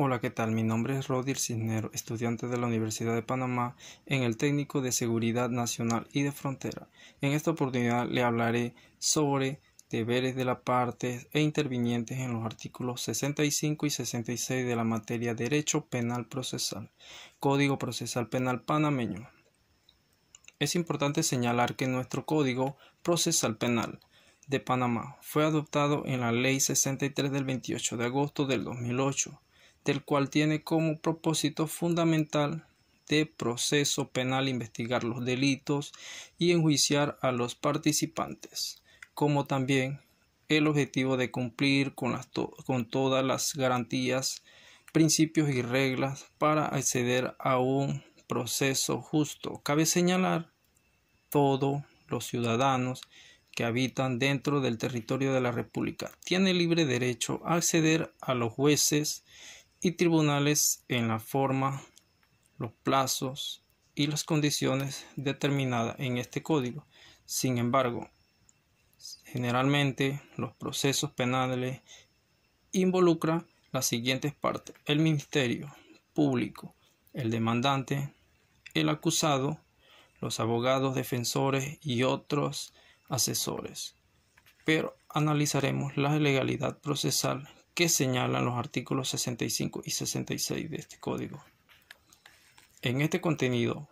Hola, ¿qué tal? Mi nombre es Rodil Cisnero, estudiante de la Universidad de Panamá en el Técnico de Seguridad Nacional y de Frontera. En esta oportunidad le hablaré sobre deberes de la parte e intervinientes en los artículos 65 y 66 de la materia Derecho Penal Procesal, Código Procesal Penal Panameño. Es importante señalar que nuestro Código Procesal Penal de Panamá fue adoptado en la Ley 63 del 28 de agosto del 2008 el cual tiene como propósito fundamental de proceso penal investigar los delitos y enjuiciar a los participantes, como también el objetivo de cumplir con, las con todas las garantías, principios y reglas para acceder a un proceso justo. Cabe señalar todos los ciudadanos que habitan dentro del territorio de la República tienen libre derecho a acceder a los jueces y tribunales en la forma, los plazos y las condiciones determinadas en este código. Sin embargo, generalmente los procesos penales involucran las siguientes partes. El Ministerio Público, el demandante, el acusado, los abogados defensores y otros asesores. Pero analizaremos la legalidad procesal que señalan los artículos 65 y 66 de este código. En este contenido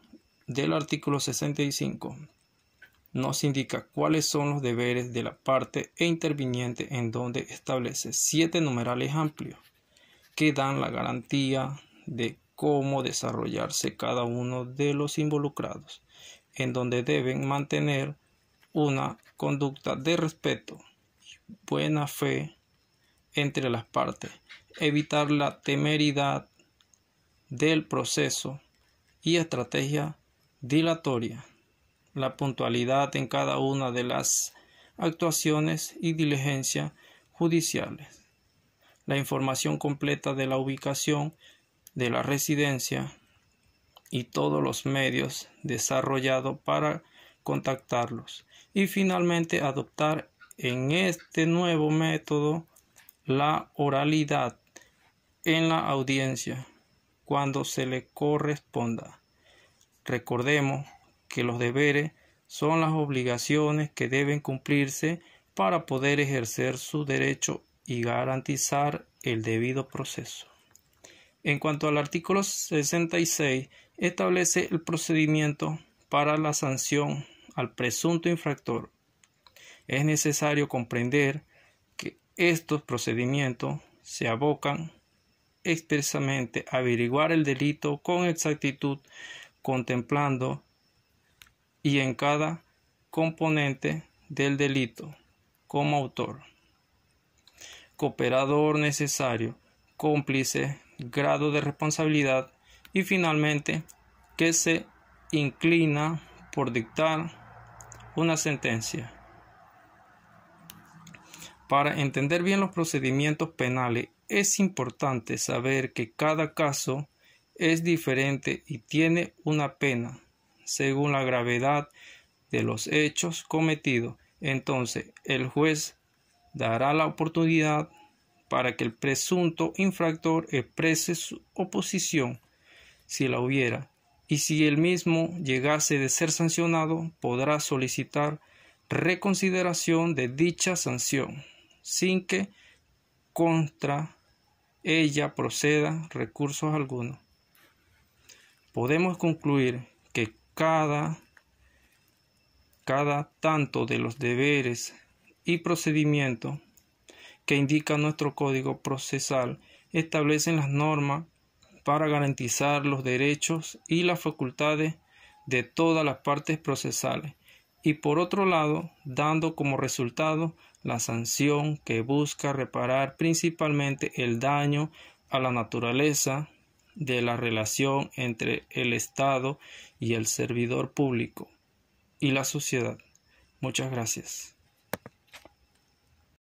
del artículo 65 nos indica cuáles son los deberes de la parte e interviniente en donde establece siete numerales amplios que dan la garantía de cómo desarrollarse cada uno de los involucrados, en donde deben mantener una conducta de respeto, buena fe entre las partes, evitar la temeridad del proceso y estrategia dilatoria, la puntualidad en cada una de las actuaciones y diligencias judiciales, la información completa de la ubicación de la residencia y todos los medios desarrollados para contactarlos y finalmente adoptar en este nuevo método la oralidad en la audiencia cuando se le corresponda. Recordemos que los deberes son las obligaciones que deben cumplirse para poder ejercer su derecho y garantizar el debido proceso. En cuanto al artículo 66, establece el procedimiento para la sanción al presunto infractor. Es necesario comprender estos procedimientos se abocan expresamente a averiguar el delito con exactitud, contemplando y en cada componente del delito como autor, cooperador necesario, cómplice, grado de responsabilidad y finalmente que se inclina por dictar una sentencia. Para entender bien los procedimientos penales es importante saber que cada caso es diferente y tiene una pena según la gravedad de los hechos cometidos. Entonces el juez dará la oportunidad para que el presunto infractor exprese su oposición si la hubiera y si el mismo llegase de ser sancionado podrá solicitar reconsideración de dicha sanción sin que contra ella proceda recursos algunos. Podemos concluir que cada, cada tanto de los deberes y procedimientos que indica nuestro código procesal establecen las normas para garantizar los derechos y las facultades de todas las partes procesales y por otro lado dando como resultado la sanción que busca reparar principalmente el daño a la naturaleza de la relación entre el Estado y el servidor público y la sociedad. Muchas gracias.